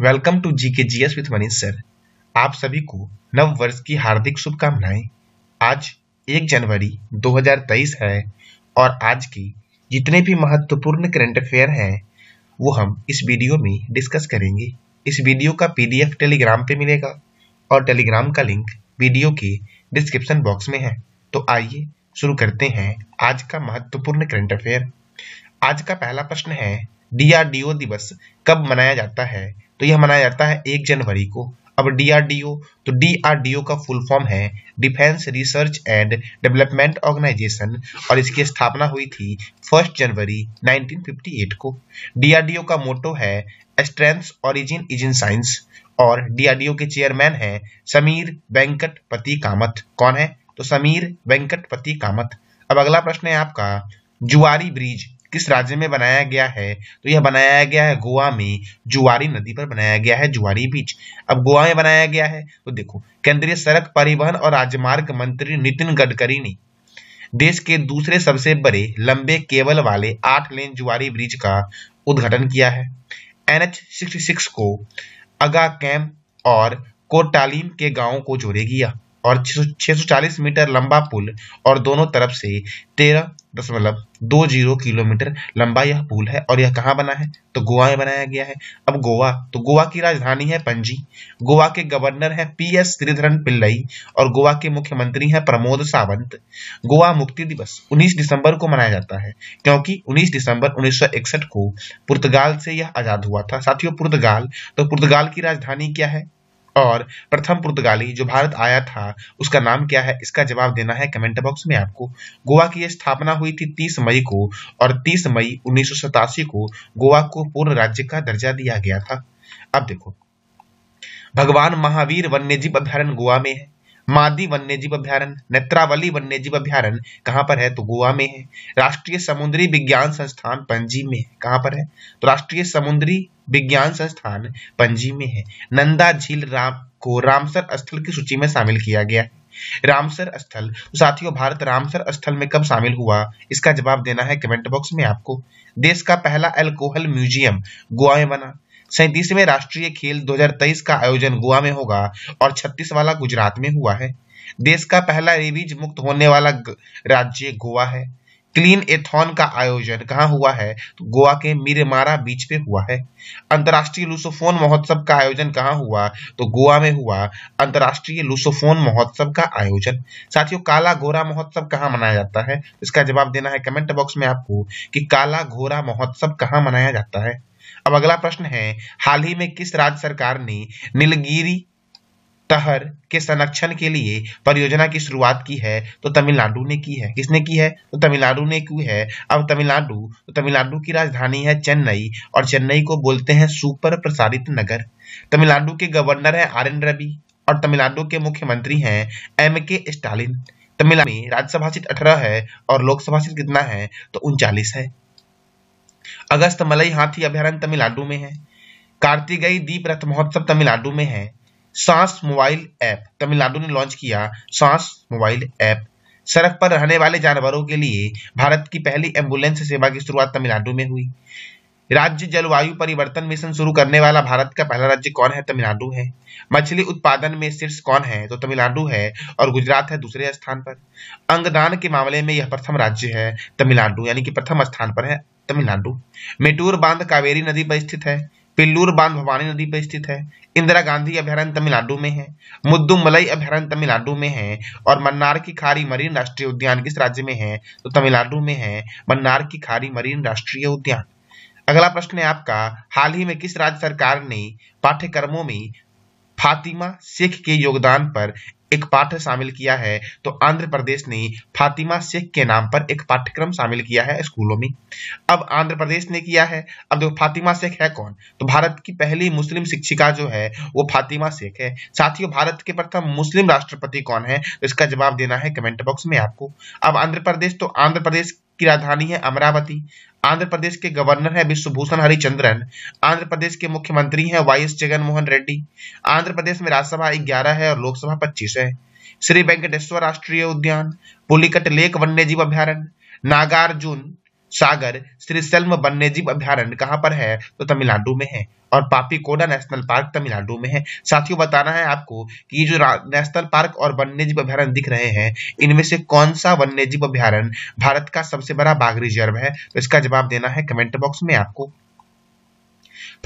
Welcome to G K G S with Manish sir आप सभी को नव वर्ष की हार्दिक शुभकामनाएं आज 1 जनवरी 2023 है और आज की जितने भी महत्वपूर्ण करंट अफेयर हैं वो हम इस वीडियो में डिस्कस करेंगे इस वीडियो का पीडीएफ टेलीग्राम पे मिलेगा और टेलीग्राम का लिंक वीडियो के डिस्क्रिप्शन बॉक्स में है तो आइए शुरू करते हैं आज का महत्वपूर्ण करंट अफेयर आज का पहला प्रश्न है डीआरडीओ दिवस कब मनाया जाता है तो यह मनाया जाता है एक जनवरी को अब डीआरडीओ तो डीआरडीओ का फुल फॉर्म है defence research and development organisation और इसकी स्थापना हुई थी फर्स्ट जनवरी 1958 को डीआरडीओ का मोटो है strength origin is in science और डीआरडीओ के चेयरमैन हैं समीर वेंकटपति कामत कौन है तो समीर वेंकटपति कामत अब अगला प्रश्न है आपका जुआरी ब्रिज किस राज्य में बनाया गया है तो यह बनाया गया है गोवा में जुआरी नदी पर बनाया गया है जुआरी बीच अब गोवा में बनाया गया है तो देखो केंद्रीय सड़क परिवहन और राजमार्ग मंत्री नितिन गडकरी ने देश के दूसरे सबसे बड़े लंबे केबल वाले आठ लेन जुआरी ब्रिज का उद्घाटन किया है एनएच सिक्स को अगा कैम और कोटालीम के गांवों को जोड़ेगी और 640 मीटर लंबा पुल और दोनों तरफ से तेरह दशमलव दो जीरो किलोमीटर लंबा यह पुल है और यह कहाँ बना है तो गोवा में बनाया गया है अब गोवा तो गोवा की राजधानी है पंजी गोवा के गवर्नर है पी एस श्रीधरन पिल्लई और गोवा के मुख्यमंत्री है प्रमोद सावंत गोवा मुक्ति दिवस 19 दिसंबर को मनाया जाता है क्योंकि 19 दिसंबर 1961 को पुर्तगाल से यह आजाद हुआ था साथियों पुर्तगाल तो पुर्तगाल की राजधानी क्या है और प्रथम पुर्तगाली जो भारत आया था उसका नाम क्या है इसका जवाब देना है कमेंट बॉक्स में आपको गोवा की स्थापना हुई थी 30 मई को और 30 मई उन्नीस को गोवा को पूर्ण राज्य का दर्जा दिया गया था अब देखो भगवान महावीर वन्यजीव अभ्यारण्य गोवा में है मादी वन्यजीव अभ्यारण नेत्रावली जीव अभ्यारण कहाँ पर है तो गोवा में है राष्ट्रीय समुद्री विज्ञान संस्थान पंजी में है कहाँ पर है तो राष्ट्रीय समुद्री विज्ञान संस्थान पंजी में है नंदा झील राम को रामसर स्थल की सूची में शामिल किया गया है रामसर स्थल तो साथियों भारत रामसर स्थल में कब शामिल हुआ इसका जवाब देना है कमेंट बॉक्स में आपको देश का पहला एल्कोहल म्यूजियम गोवा में बना सैतीसवें राष्ट्रीय खेल 2023 का आयोजन गोवा में होगा और छत्तीस वाला गुजरात में हुआ है देश का पहला रेबीज मुक्त होने वाला राज्य गोवा है क्लीन एथॉन का आयोजन कहाँ हुआ है तो गोवा के मिरेमारा बीच पे हुआ है अंतर्राष्ट्रीय लुसोफोन महोत्सव का आयोजन कहाँ हुआ तो गोवा में हुआ अंतर्राष्ट्रीय लुसोफोन महोत्सव का आयोजन साथियों काला घोरा महोत्सव कहाँ मनाया जाता है इसका जवाब देना है कमेंट बॉक्स में आपको कि काला घोरा महोत्सव कहाँ मनाया जाता है अब अगला प्रश्न है हाल ही में किस राज्य सरकार ने नीलगिरी तहर के संरक्षण के लिए परियोजना की शुरुआत की है तो तमिलनाडु ने की है किसने की है तो तमिलनाडु ने की है अब तमिलनाडु तो तमिलनाडु की राजधानी है चेन्नई और चेन्नई को बोलते हैं सुपर प्रसारित नगर तमिलनाडु के गवर्नर है आर एन रवि और तमिलनाडु के मुख्यमंत्री हैं एम के स्टालिन तमिलनाडु में राज्यसभा सीट अठारह है और लोकसभा सीट कितना है तो उनचालीस है अगस्त मलई हाथी अभ्यारण तमिलनाडु में है कार्तिकेय दीप रथ महोत्सव तमिलनाडु में है सांस मोबाइल ऐप तमिलनाडु ने लॉन्च किया सांस मोबाइल ऐप सड़क पर रहने वाले जानवरों के लिए भारत की पहली एम्बुलेंस सेवा की शुरुआत तमिलनाडु में हुई राज्य जलवायु परिवर्तन मिशन शुरू करने वाला भारत का पहला राज्य कौन है तमिलनाडु है मछली उत्पादन में शीर्ष कौन है तो तमिलनाडु है और गुजरात है दूसरे स्थान पर अंगदान के मामले में यह प्रथम राज्य है तमिलनाडु यानी कि प्रथम स्थान पर है तमिलनाडु मेटूर बांध कावेरी नदी पर स्थित है पिल्लूर बांध भवानी नदी पर स्थित है इंदिरा गांधी अभ्यारण्य तमिलनाडु में है मुद्दुमलई अभ्यारण्य तमिलनाडु में है और मन्नार की खारी मरीन राष्ट्रीय उद्यान किस राज्य में है तो तमिलनाडु में है मन्नार की खारी मरीन राष्ट्रीय उद्यान अगला प्रश्न है आपका हाल ही में किस राज्य सरकार ने पाठ्यक्रमों में फातिमा शेख के योगदान पर एक पाठ शामिल किया है तो आंध्र प्रदेश ने फातिमा शेख के नाम पर एक पाठ्यक्रम शामिल किया है स्कूलों में अब आंध्र प्रदेश ने किया है अब देखो फातिमा शेख है कौन तो भारत की पहली मुस्लिम शिक्षिका जो है वो फातिमा शेख है साथ ही भारत के प्रथम मुस्लिम राष्ट्रपति कौन है तो इसका जवाब देना है कमेंट बॉक्स में आपको अब आंध्र प्रदेश तो आंध्र प्रदेश की राजधानी है अमरावती आंध्र प्रदेश के गवर्नर है विश्वभूषण हरिचंद्रन आंध्र प्रदेश के मुख्यमंत्री हैं वाई एस जगनमोहन रेड्डी आंध्र प्रदेश में राज्यसभा ग्यारह है और लोकसभा पच्चीस है श्री वेंकटेश्वर राष्ट्रीय उद्यान पुलिकट लेक वन्य जीव अभ्यारण्य नागार्जुन सागर श्री सेल्म वन्य जीव अभ्यारण्य कहाँ पर है तो तमिलनाडु में है और पापीकोडा नेशनल पार्क तमिलनाडु में है साथियों बताना है आपको कि ये जो नेशनल पार्क और वन्य जीव अभ्यारण्य दिख रहे हैं इनमें से कौन सा वन्य जीव अभ्यारण्य भारत का सबसे बड़ा बाघ रिजर्व है तो इसका जवाब देना है कमेंट बॉक्स में आपको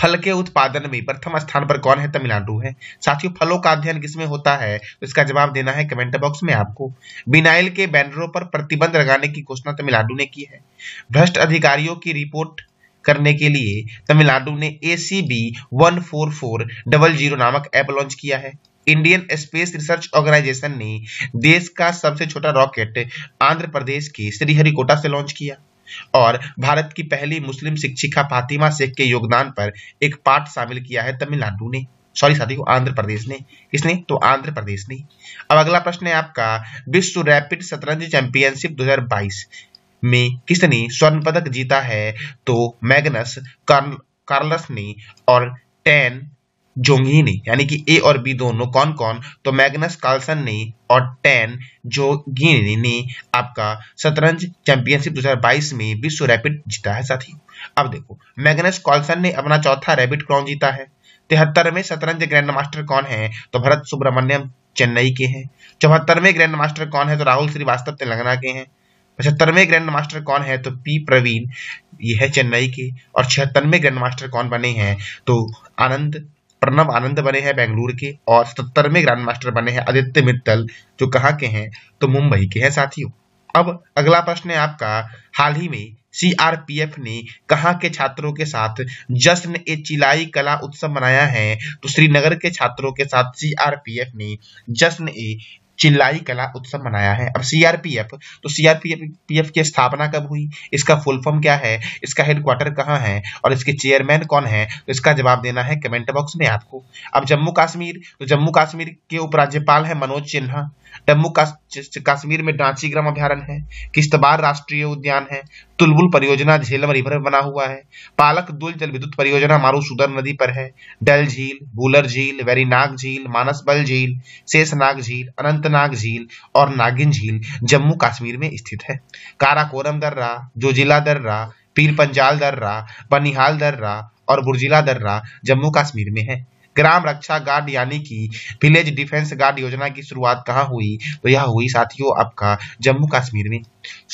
फल के उत्पादन में प्रथम स्थान पर कौन है तमिलनाडु है साथियों फलों का अध्ययन किसमें होता है तो इसका जवाब देना है कमेंट बॉक्स में आपको बिनाइल के बैनरों पर प्रतिबंध लगाने की घोषणा तमिलनाडु ने की है भ्रष्ट अधिकारियों की रिपोर्ट करने के लिए तमिलनाडु ने A C B one four four double zero नामक ऐप लॉन्च किया है इंडियन स्पेस रिसर्च ऑर्गेनाइजेशन ने देश का सबसे छोटा रॉकेट आंध्र प्रदेश के श्रीहरिकोटा से लॉन्च किया और भारत की पहली मुस्लिम शिक्षिका फातिमा शेख के योगदान पर एक पाठ शामिल किया है तमिलनाडु ने सॉरी को आंध्र प्रदेश ने किसने तो आंध्र प्रदेश ने अब अगला प्रश्न है आपका विश्व रैपिड शतरंज चैंपियनशिप 2022 में किसने स्वर्ण पदक जीता है तो मैगनस कार्लस ने और टेन जोंगी हम्म। e ने यानी कि ए और बी दोनों कौन कौन तो मैग्नस कार्लसन ने और टेन जो e ने आपका शतरंज चैंपियनशिप 2022 में विश्व रैपिड जीता है साथी अब देखो मैग्नस कार्लसन ने अपना चौथा रैपिड क्राउन जीता है तिहत्तर शतरंज ग्रैंड मास्टर कौन है तो भरत सुब्रमण्यम चेन्नई के हैं चौहत्तरवें ग्रैंड मास्टर कौन है तो राहुल श्रीवास्तव तेलंगाना के हैं पचहत्तरवें ग्रैंड मास्टर कौन है तो पी प्रवीण ये है चेन्नई के और छिहत्तरवें ग्रैंड मास्टर कौन बने हैं तो आनंद प्रणव आनंद बने हैं बेंगलुरु के और सत्तरवे ग्रांड मास्टर बने हैं आदित्य मित्तल जो कहाँ के हैं तो मुंबई के हैं साथियों अब अगला प्रश्न है आपका हाल ही में सीआरपीएफ ने कहा के छात्रों के साथ जश्न ए चिलाई कला उत्सव मनाया है तो श्रीनगर के छात्रों के साथ सीआरपीएफ ने जश्न ए चिल्लाई कला उत्सव मनाया है अब सीआरपीएफ तो सीआरपीएफ की स्थापना कब हुई इसका फुल फॉर्म क्या है इसका हेडक्वार्टर कहाँ है और इसके चेयरमैन कौन है तो इसका जवाब देना है कमेंट बॉक्स में आपको अब जम्मू कश्मीर तो जम्मू कश्मीर के उपराज्यपाल है मनोज सिन्हा जम्मू कश्मीर में डांची ग्राम अभ्यारण है किश्तवाड़ राष्ट्रीय उद्यान है तुलबुल परियोजना झेलम रिवर बना हुआ है पालक दुल जल विद्युत परियोजना सुदर नदी पर है डल झील बुलर झील वैरीनाग झील मानसबल झील शेषनाग झील अनंतनाग झील और नागिन झील जम्मू कश्मीर में स्थित है काराकोरम दर्रा जोजिला दर्रा पीर पंजाल दर्रा बनिहाल दर्रा और बुर्जिला दर्रा जम्मू कश्मीर में है ग्राम रक्षा गार्ड यानी कि विलेज डिफेंस गार्ड योजना की शुरुआत कहाँ हुई तो यह हुई साथियों आपका जम्मू कश्मीर में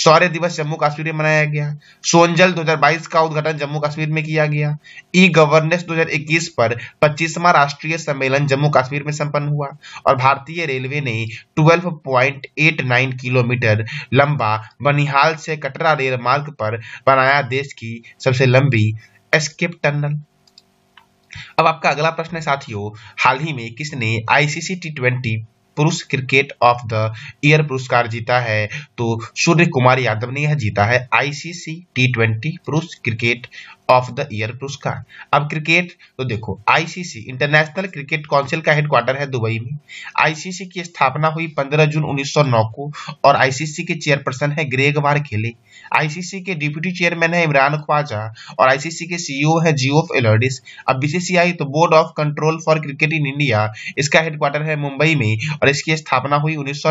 शौर्य दिवस जम्मू कश्मीर में मनाया गया सोनजल 2022 का उद्घाटन जम्मू कश्मीर में किया गया ई गवर्नेंस 2021 पर 25वां राष्ट्रीय सम्मेलन जम्मू कश्मीर में संपन्न हुआ और भारतीय रेलवे ने 12.89 किलोमीटर लंबा बनिहाल से कटरा रेल मार्ग पर बनाया देश की सबसे लंबी एस्केप टनल अब आपका अगला प्रश्न है साथियों हाल ही में किसने आईसीसी टी ट्वेंटी पुरुष क्रिकेट ऑफ द ईयर पुरस्कार जीता है तो सूर्य कुमार यादव ने यह जीता है आईसीसी टी ट्वेंटी पुरुष क्रिकेट ऑफ द ईयर पुरस्कार अब क्रिकेट तो देखो आईसीसी इंटरनेशनल क्रिकेट काउंसिल का हेडक्वार्टर है दुबई में आईसीसी की स्थापना हुई 15 जून 1909 को और आईसीसी के चेयरपर्सन है ग्रेग वार खेले आईसीसी के डिप्यूटी चेयरमैन है इमरान ख्वाजा और आईसीसी के सीईओ e है जीओफ एलर्डिस अब बीसीसीआई तो board of control for cricket in India इसका हेडक्वार्टर है मुंबई में और इसकी स्थापना हुई उन्नीस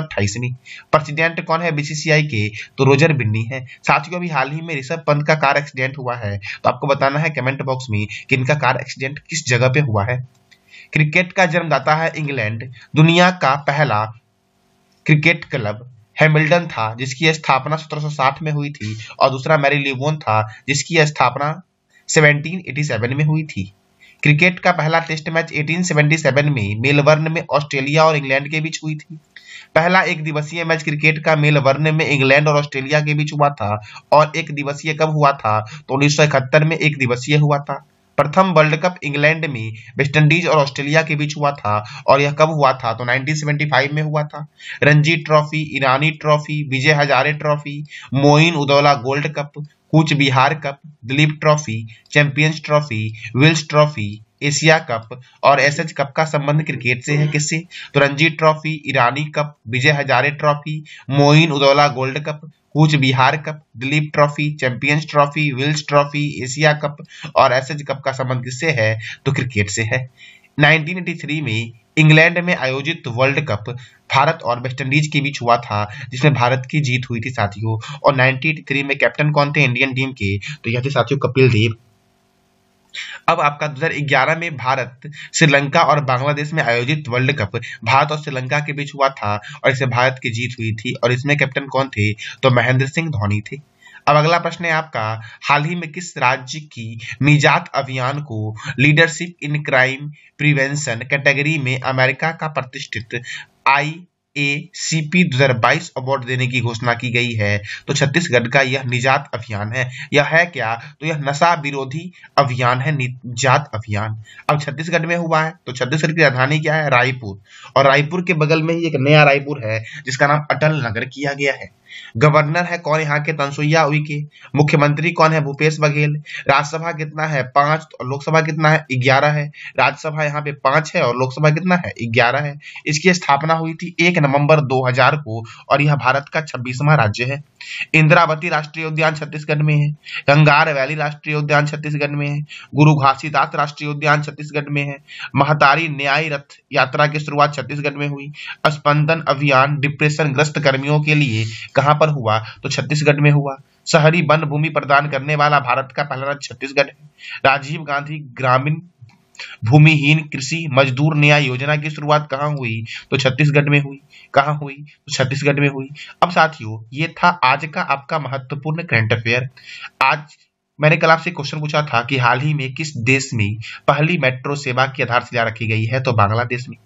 में प्रेसिडेंट कौन है बीसीसीआई के तो रोजर बिन्नी है साथियों अभी हाल ही में ऋषभ पंत का कार एक्सीडेंट हुआ है तो आपको बताना है कमेंट बॉक्स में कि इनका कार एक्सीडेंट किस जगह पे हुआ है क्रिकेट का जन्मदाता है इंग्लैंड दुनिया का पहला क्रिकेट क्लब हैमिल्टन था जिसकी स्थापना 1760 में हुई थी और दूसरा मैरी लिवोन था जिसकी स्थापना 1787 में हुई थी क्रिकेट का पहला टेस्ट मैच 1877 में मेलबर्न में ऑस्ट्रेलिया और इंग्लैंड के बीच हुई थी पहला एक दिवसीय मैच क्रिकेट का मेलबर्न में इंग्लैंड और ऑस्ट्रेलिया के बीच हुआ था और एक दिवसीय कब हुआ था तो उन्नीस में एक दिवसीय हुआ था प्रथम वर्ल्ड कप इंग्लैंड में वेस्टइंडीज और ऑस्ट्रेलिया के बीच हुआ था और यह कब हुआ था तो 1975 में हुआ था Ranji trophy Irani trophy Vijay Hazare trophy Moin Udaula gold cup Cooch Behar cup Duleep trophy champions trophy Wills trophy Asia cup और एसएच कप का संबंध क्रिकेट से है हम्म। किससे तो Ranji trophy Irani cup Vijay Hazare trophy Moin Udaula gold cup Cooch Behar cup Duleep trophy champions trophy Wills trophy Asia cup और एच कप का संबंध किससे है तो क्रिकेट से है 1983 में इंग्लैंड में आयोजित वर्ल्ड कप भारत और वेस्टइंडीज के बीच हुआ था जिसमें भारत की जीत हुई थी साथियों और 93 में कैप्टन कौन थे इंडियन टीम के तो यह थे साथियों कपिल देव अब आपका 2011 में भारत श्रीलंका और बांग्लादेश में आयोजित वर्ल्ड कप भारत और श्रीलंका के बीच हुआ था और इसे भारत की जीत हुई थी और इसमें कैप्टन कौन थे तो महेंद्र सिंह धोनी थे अब अगला प्रश्न है आपका हाल ही में किस राज्य की निजात अभियान को leadership in crime prevention category में अमेरिका का प्रतिष्ठित आई ए सी पी दो हजार बाईस अवार्ड देने की घोषणा की गई है तो छत्तीसगढ़ का यह निजात अभियान है यह है क्या तो यह नशा विरोधी अभियान है निजात अभियान अब छत्तीसगढ़ में हुआ है तो छत्तीसगढ़ की राजधानी क्या है रायपुर और रायपुर के बगल में ही एक नया रायपुर है जिसका नाम अटल नगर किया गया है गवर्नर है कौन यहाँ के तनसुईया उइके मुख्यमंत्री कौन है भूपेश बघेल राज्यसभा कितना है पांच तो लोकसभा कितना है ग्यारह है राज्यसभा यहाँ पे पांच है और लोकसभा कितना है ग्यारह है इसकी स्थापना हुई थी एक नवंबर 2000 को और यह भारत का छब्बीसवा राज्य है इंदिरावती राष्ट्रीय उद्यान छत्तीसगढ़ में है गंगार वैली राष्ट्रीय उद्यान छत्तीसगढ़ में है गुरु घासीदास राष्ट्रीय उद्यान छत्तीसगढ़ में है महतारी न्याय रथ यात्रा की शुरुआत छत्तीसगढ़ में हुई स्पंदन अभियान डिप्रेशन ग्रस्त कर्मियों के लिए कहाँ पर हुआ तो छत्तीसगढ़ में हुआ शहरी वन भूमि प्रदान करने वाला भारत का पहला राज्य छत्तीसगढ़ है राजीव गांधी ग्रामीण भूमिहीन कृषि मजदूर न्याय योजना की शुरुआत कहाँ हुई तो छत्तीसगढ़ में हुई कहाँ हुई तो छत्तीसगढ़ में हुई अब साथियों ये था आज का आपका महत्वपूर्ण करंट अफेयर आज मैंने कल आपसे क्वेश्चन पूछा था कि हाल ही में किस देश में पहली मेट्रो सेवा की आधारशिला रखी गई है तो बांग्लादेश में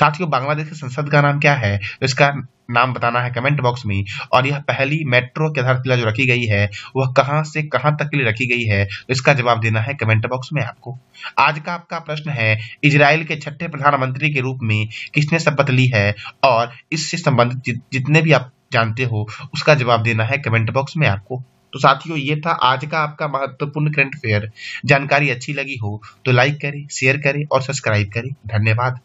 साथियों बांग्लादेश की संसद का नाम क्या है तो इसका नाम बताना है कमेंट बॉक्स में और यह पहली मेट्रो की आधारशिला जो रखी गई है वह कहां से कहां तक के लिए रखी गई है तो इसका जवाब देना है कमेंट बॉक्स में आपको आज का आपका प्रश्न है इजराइल के छठे प्रधानमंत्री के रूप में किसने शपथ ली है और इससे संबंधित जितने भी आप जानते हो उसका जवाब देना है कमेंट बॉक्स में आपको तो साथियों ये था आज का आपका महत्वपूर्ण करंट अफेयर जानकारी अच्छी लगी हो तो लाइक करें शेयर करें और सब्सक्राइब करें धन्यवाद